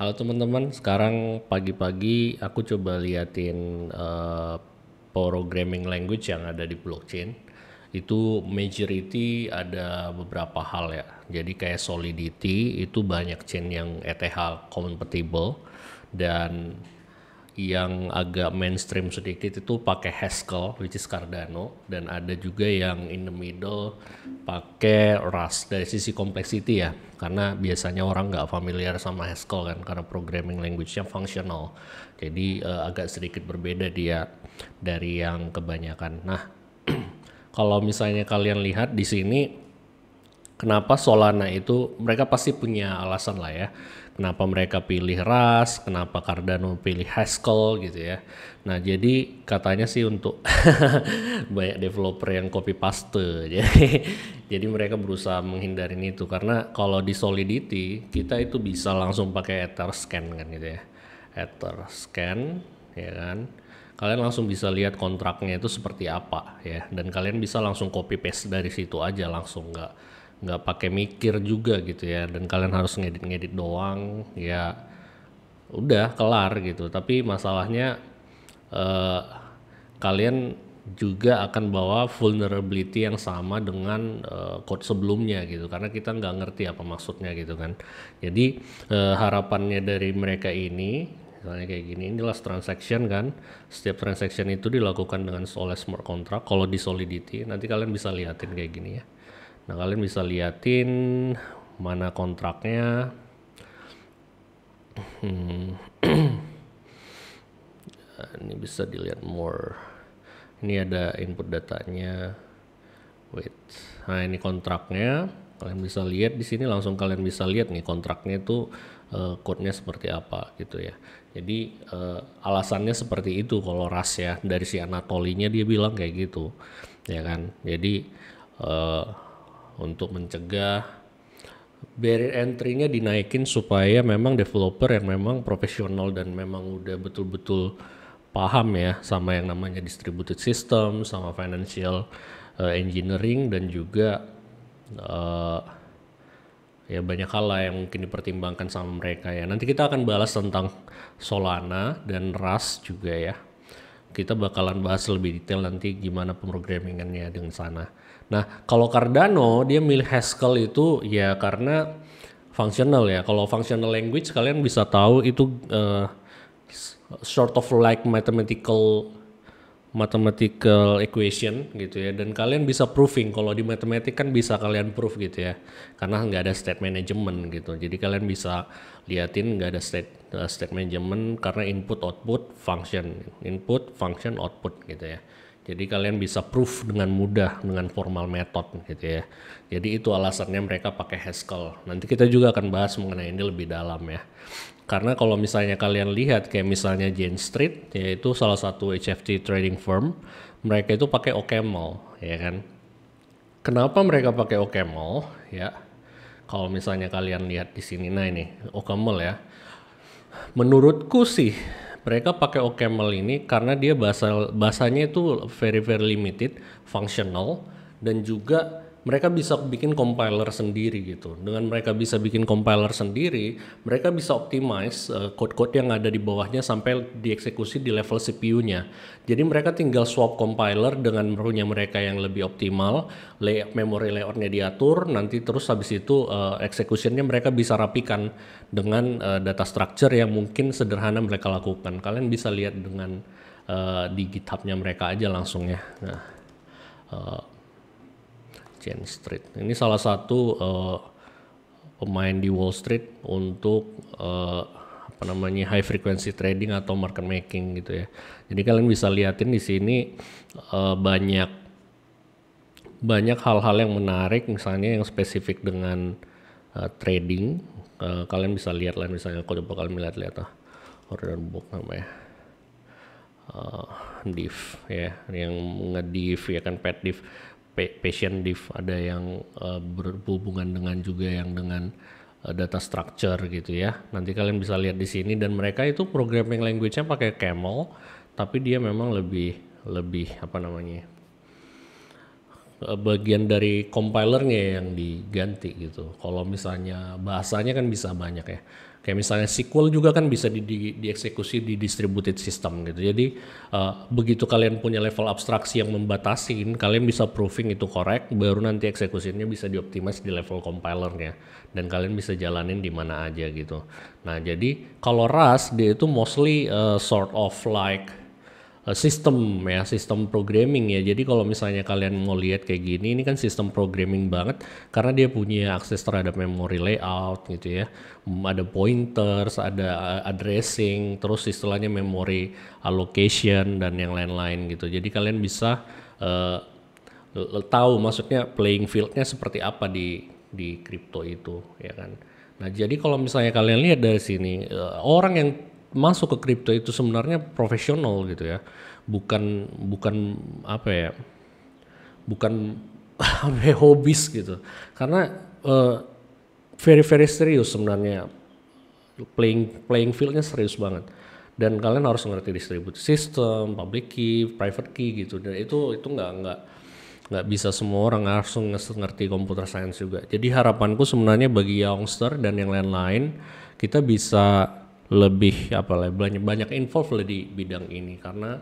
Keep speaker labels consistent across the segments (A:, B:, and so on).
A: Halo teman-teman, sekarang pagi-pagi aku coba liatin uh, programming language yang ada di blockchain. Itu majority ada beberapa hal ya. Jadi kayak Solidity itu banyak chain yang ETH compatible dan yang agak mainstream sedikit itu pakai Haskell which is Cardano dan ada juga yang in the middle pakai Rust dari sisi complexity ya karena biasanya orang nggak familiar sama Haskell kan karena programming language-nya functional jadi uh, agak sedikit berbeda dia dari yang kebanyakan nah kalau misalnya kalian lihat di sini kenapa Solana itu mereka pasti punya alasan lah ya. Kenapa mereka pilih Ras, kenapa Cardano pilih Haskell gitu ya. Nah jadi katanya sih untuk banyak developer yang copy paste. Jadi, jadi mereka berusaha menghindari itu karena kalau di Solidity kita itu bisa langsung pakai Ether scan kan gitu ya. Ether scan ya kan kalian langsung bisa lihat kontraknya itu seperti apa ya dan kalian bisa langsung copy paste dari situ aja langsung nggak nggak pakai mikir juga gitu ya dan kalian harus ngedit-ngedit doang ya udah kelar gitu tapi masalahnya eh, kalian juga akan bawa vulnerability yang sama dengan uh, code sebelumnya gitu karena kita nggak ngerti apa maksudnya gitu kan jadi uh, harapannya dari mereka ini misalnya kayak gini ini last transaction kan setiap transaction itu dilakukan dengan oleh smart contract kalau di solidity nanti kalian bisa liatin kayak gini ya Nah kalian bisa liatin mana kontraknya. Hmm. ini bisa dilihat more. Ini ada input datanya. Wait, nah ini kontraknya. Kalian bisa lihat di sini langsung kalian bisa lihat nih kontraknya itu uh, code-nya seperti apa gitu ya. Jadi uh, alasannya seperti itu kalau ras ya dari si Anatolinya dia bilang kayak gitu ya kan. Jadi uh, untuk mencegah barrier entry-nya dinaikin supaya memang developer yang memang profesional dan memang udah betul-betul paham ya sama yang namanya distributed system, sama financial uh, engineering dan juga uh, ya banyak hal lah yang mungkin dipertimbangkan sama mereka ya. Nanti kita akan balas tentang Solana dan Rust juga ya. Kita bakalan bahas lebih detail nanti gimana pemrogramingannya dengan sana. Nah, kalau Cardano dia milih Haskell itu ya karena functional ya. Kalau functional language kalian bisa tahu itu uh, sort of like mathematical mathematical equation gitu ya dan kalian bisa proving kalau di matematik kan bisa kalian proof gitu ya karena nggak ada state management gitu jadi kalian bisa liatin nggak ada state uh, state management karena input output function input function output gitu ya jadi kalian bisa proof dengan mudah dengan formal method gitu ya. Jadi itu alasannya mereka pakai Haskell. Nanti kita juga akan bahas mengenai ini lebih dalam ya. Karena kalau misalnya kalian lihat kayak misalnya Jane Street yaitu salah satu HFT trading firm, mereka itu pakai OCaml ya kan. Kenapa mereka pakai OCaml ya? Kalau misalnya kalian lihat di sini nah ini OCaml ya. Menurutku sih mereka pakai OCaml ini karena dia bahasa bahasanya itu very very limited, functional dan juga mereka bisa bikin compiler sendiri gitu. Dengan mereka bisa bikin compiler sendiri, mereka bisa optimize eh, code-code yang ada di bawahnya sampai dieksekusi di level CPU-nya. Jadi mereka tinggal swap compiler dengan punya mereka yang lebih optimal, layout memory layout-nya diatur, nanti terus habis itu uh, eh, nya mereka bisa rapikan dengan eh, data structure yang mungkin sederhana mereka lakukan. Kalian bisa lihat dengan uh, di GitHub-nya mereka aja langsung ya. Nah, uh, Jane Street. Ini salah satu uh, pemain di Wall Street untuk uh, apa namanya high frequency trading atau market making gitu ya. Jadi kalian bisa liatin di sini uh, banyak banyak hal-hal yang menarik misalnya yang spesifik dengan uh, trading. Uh, kalian bisa lihat lah misalnya kalau coba kalian lihat-lihat ah order book namanya. Uh, div ya yang nge-div ya kan pet div patient div, ada yang uh, berhubungan dengan juga yang dengan uh, data structure gitu ya. Nanti kalian bisa lihat di sini dan mereka itu programming language-nya pakai Camel, tapi dia memang lebih lebih apa namanya? Eh, bagian dari compilernya yang diganti gitu. Kalau misalnya bahasanya kan bisa banyak ya. Kayak misalnya SQL juga kan bisa di, di, dieksekusi di distributed system gitu. Jadi uh, begitu kalian punya level abstraksi yang membatasin, kalian bisa proofing itu correct, baru nanti eksekusinya bisa dioptimis di level compilernya. Dan kalian bisa jalanin di mana aja gitu. Nah jadi kalau Rust dia itu mostly uh, sort of like Eh, sistem ya, sistem programming ya. Jadi kalau misalnya kalian mau lihat kayak gini, ini kan sistem programming banget karena dia punya akses terhadap memory layout gitu ya. Mm, ada pointers, ada eh, addressing, terus istilahnya memory allocation dan yang lain-lain gitu. Jadi kalian bisa uh, tahu maksudnya playing fieldnya seperti apa di di crypto itu ya kan. Nah, jadi kalau misalnya kalian lihat dari sini, orang yang masuk ke kripto itu sebenarnya profesional gitu ya bukan bukan apa ya bukan ya, hobis gitu karena uh, very very serius sebenarnya playing playing fieldnya serius banget dan kalian harus ngerti distribusi sistem, public key, private key gitu dan itu itu nggak nggak nggak bisa semua orang langsung ngerti komputer science juga. Jadi harapanku sebenarnya bagi youngster dan yang lain-lain kita bisa lebih apa lah banyak banyak involve lah di bidang ini karena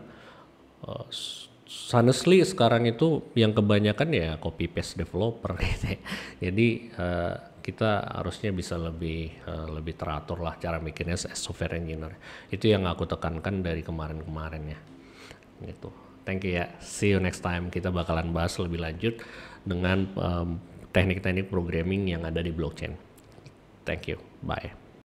A: uh, honestly sekarang itu yang kebanyakan ya copy paste developer gitu jadi uh, kita harusnya bisa lebih uh, lebih teratur lah cara bikinnya as software engineer itu yang aku tekankan dari kemarin-kemarin ya gitu thank you ya see you next time kita bakalan bahas lebih lanjut dengan teknik teknik-teknik programming yang ada di blockchain thank you bye